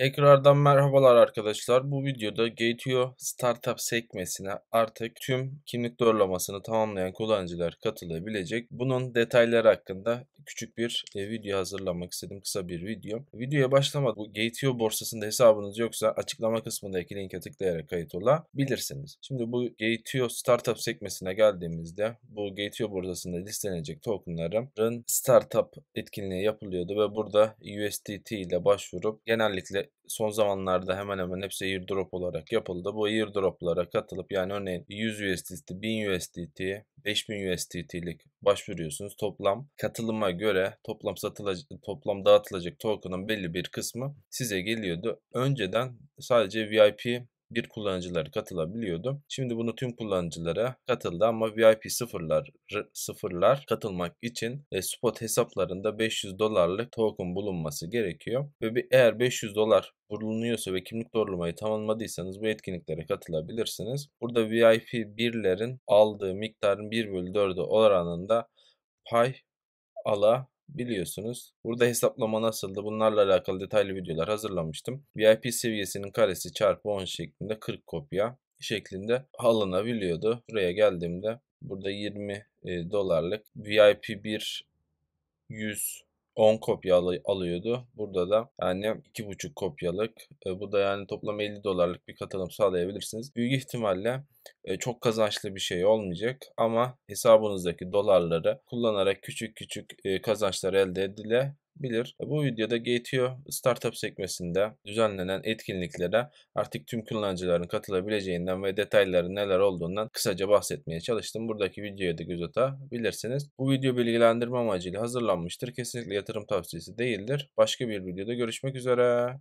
Tekrardan merhabalar arkadaşlar. Bu videoda Gate.io Startup sekmesine artık tüm kimlik doğrulamasını tamamlayan kullanıcılar katılabilecek. Bunun detayları hakkında küçük bir e, video hazırlamak istedim. Kısa bir video. Videoya başlamadan bu Gateo borsasında hesabınız yoksa açıklama kısmındaki linke tıklayarak kayıt olabilirsiniz. Şimdi bu Gate.io Startup sekmesine geldiğimizde bu Gate.io borsasında listelenecek tokenların startup etkinliği yapılıyordu ve burada USDT ile başvurup genellikle son zamanlarda hemen hemen hepsi airdrop olarak yapıldı. Bu airdroplara katılıp yani örneğin 100 USDT, 1000 USDT, 5000 USDT'lik başvuruyorsunuz. Toplam katılıma göre toplam satılacak toplam dağıtılacak token'ın belli bir kısmı size geliyordu. Önceden sadece VIP bir kullanıcılar katılabiliyordu. Şimdi bunu tüm kullanıcılara katıldı ama VIP sıfırlar sıfırlar katılmak için e, spot hesaplarında 500 dolarlık token bulunması gerekiyor ve bir, eğer 500 dolar bulunuyorsa ve kimlik doğrulamayı tamamladıysanız bu etkinliklere katılabilirsiniz. Burada VIP birlerin aldığı miktarın 1 bölü 4'ü oranında pay ala biliyorsunuz. Burada hesaplama nasıldı? Bunlarla alakalı detaylı videolar hazırlamıştım. VIP seviyesinin karesi çarpı 10 şeklinde 40 kopya şeklinde alınabiliyordu. Buraya geldiğimde burada 20 dolarlık VIP 1 100 10 kopya al alıyordu. Burada da yani 2,5 kopyalık. E, bu da yani toplam 50 dolarlık bir katılım sağlayabilirsiniz. Büyük ihtimalle e, çok kazançlı bir şey olmayacak ama hesabınızdaki dolarları kullanarak küçük küçük e, kazançlar elde edile bilir. E, bu videoda GTO startup sekmesinde düzenlenen etkinliklere artık tüm kullanıcıların katılabileceğinden ve detayların neler olduğundan kısaca bahsetmeye çalıştım. Buradaki videoya da göz atabilirsiniz. Bu video bilgilendirme amacıyla hazırlanmıştır. Kesinlikle yatırım tavsiyesi değildir. Başka bir videoda görüşmek üzere.